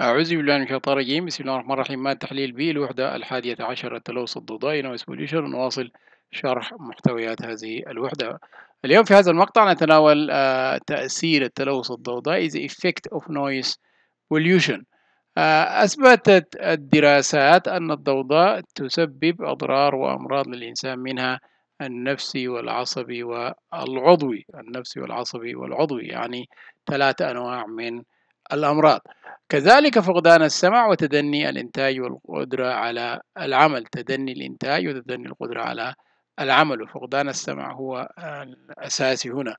أعوذ بالله من الشيطان الرجيم بسم الله الرحمن الرحيم مادة تحليل بي الوحدة الحادية عشر التلوث الضدائي نويز بوليشن نواصل شرح محتويات هذه الوحدة اليوم في هذا المقطع نتناول آه، تأثير التلوث الضوضائي the effect of noise pollution آه، أثبتت الدراسات أن الضوضاء تسبب أضرار وأمراض للإنسان منها النفسي والعصبي والعضوي النفسي والعصبي والعضوي يعني ثلاث أنواع من الأمراض كذلك فقدان السمع وتدني الإنتاج والقدرة على العمل تدني الإنتاج وتدني القدرة على العمل وفقدان السمع هو الأساسي هنا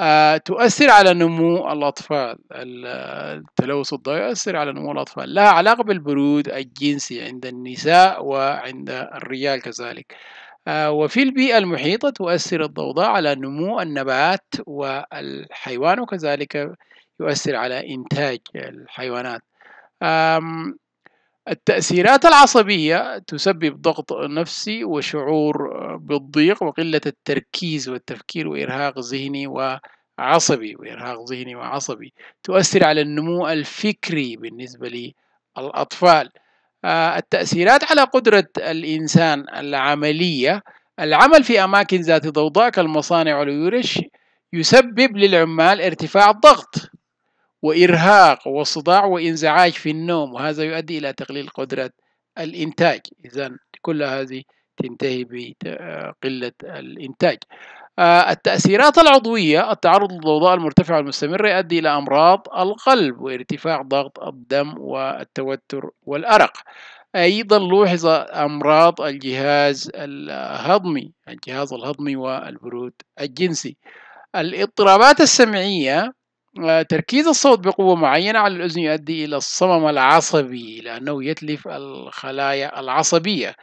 آه، تؤثر على نمو الأطفال التلوث الضوئي يؤثر على نمو الأطفال لها علاقة بالبرود الجنسي عند النساء وعند الرجال كذلك آه، وفي البيئة المحيطة تؤثر الضوضاء على نمو النبات والحيوان وكذلك يؤثر على إنتاج الحيوانات التأثيرات العصبية تسبب ضغط نفسي وشعور بالضيق وقلة التركيز والتفكير وإرهاق ذهني وعصبي وإرهاق ذهني وعصبي تؤثر على النمو الفكري بالنسبة للأطفال آه، التأثيرات على قدرة الإنسان العملية العمل في أماكن ذات ضوضاء كالمصانع والورش يسبب للعمال ارتفاع الضغط وإرهاق وصداع وانزعاج في النوم وهذا يؤدي إلى تقليل قدرة الإنتاج إذا كل هذه تنتهي بقلة الإنتاج آه، التأثيرات العضوية التعرض للضوضاء المرتفعة المستمرة يؤدي إلى أمراض القلب وارتفاع ضغط الدم والتوتر والأرق أيضا لوحظ أمراض الجهاز الهضمي الجهاز الهضمي والبرود الجنسي الاضطرابات السمعية آه، تركيز الصوت بقوة معينة على الأذن يؤدي إلى الصمم العصبي لأنه يتلف الخلايا العصبية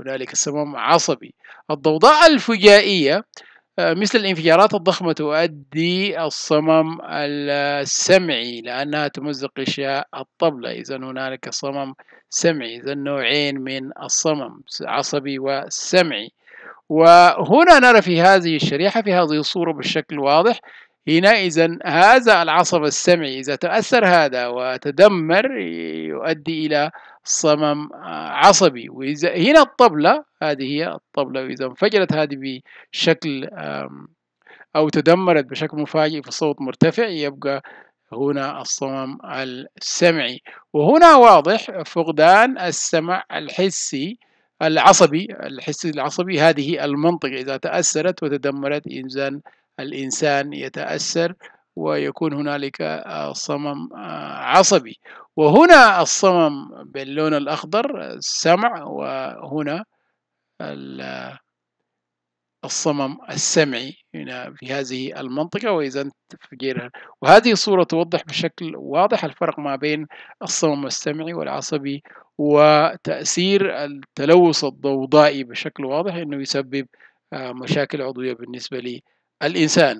هنالك صمم عصبي الضوضاء الفجائية آه، مثل الانفجارات الضخمة تؤدي الصمم السمعي لأنها تمزق غشاء الطبلة إذا هنالك صمم سمعي إذا نوعين من الصمم عصبي وسمعي وهنا نرى في هذه الشريحة في هذه الصورة بالشكل واضح حينئذ هذا العصب السمعي إذا تأثر هذا وتدمر يؤدي إلى صمم آه، عصبي وإذا هنا الطبلة هذه هي الطبلة وإذا انفجرت هذه بشكل أو تدمرت بشكل مفاجئ في صوت مرتفع يبقى هنا الصمم السمعي وهنا واضح فقدان السمع الحسي العصبي الحسي العصبي هذه المنطقة إذا تأثرت وتدمرت إنزين الإنسان يتأثر ويكون هنالك آه، صمم آه، عصبي وهنا الصمم باللون الأخضر السمع وهنا الصمم السمعي هنا في هذه المنطقة وإذا تفجيرها وهذه الصورة توضح بشكل واضح الفرق ما بين الصمم السمعي والعصبي وتأثير التلوث الضوضائي بشكل واضح أنه يسبب آه، مشاكل عضوية بالنسبة لي الإنسان